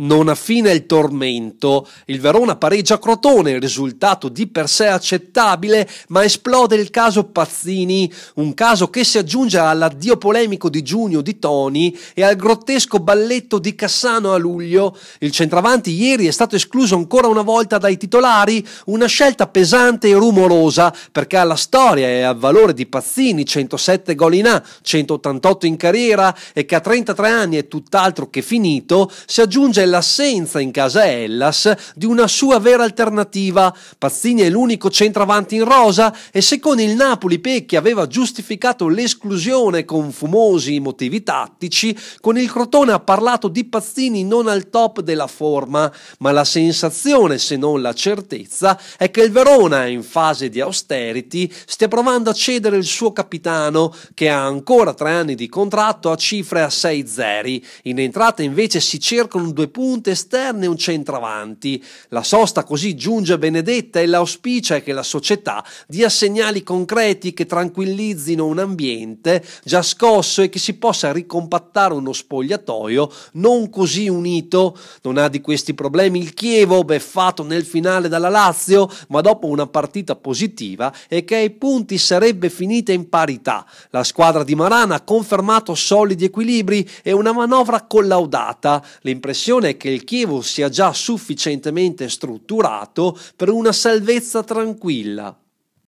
Non a fine il tormento, il Verona pareggia Crotone, risultato di per sé accettabile, ma esplode il caso Pazzini, un caso che si aggiunge all'addio polemico di giugno di Toni e al grottesco balletto di Cassano a luglio. Il centravanti ieri è stato escluso ancora una volta dai titolari, una scelta pesante e rumorosa, perché alla storia e al valore di Pazzini, 107 gol in A, 188 in carriera e che a 33 anni è tutt'altro che finito, si aggiunge l'assenza in casa Hellas di una sua vera alternativa. Pazzini è l'unico centravanti in rosa e se con il Napoli Pecchi aveva giustificato l'esclusione con fumosi motivi tattici, con il Crotone ha parlato di Pazzini non al top della forma, ma la sensazione, se non la certezza, è che il Verona in fase di austerity stia provando a cedere il suo capitano, che ha ancora tre anni di contratto a cifre a 6 zeri. In entrata invece si cercano due punti punte esterne e un centravanti. La sosta così giunge Benedetta e l'auspicio è che la società dia segnali concreti che tranquillizzino un ambiente già scosso e che si possa ricompattare uno spogliatoio non così unito. Non ha di questi problemi il Chievo, beffato nel finale dalla Lazio, ma dopo una partita positiva e che ai punti sarebbe finita in parità. La squadra di Marana ha confermato solidi equilibri e una manovra collaudata. L'impressione è che il Chievo sia già sufficientemente strutturato per una salvezza tranquilla.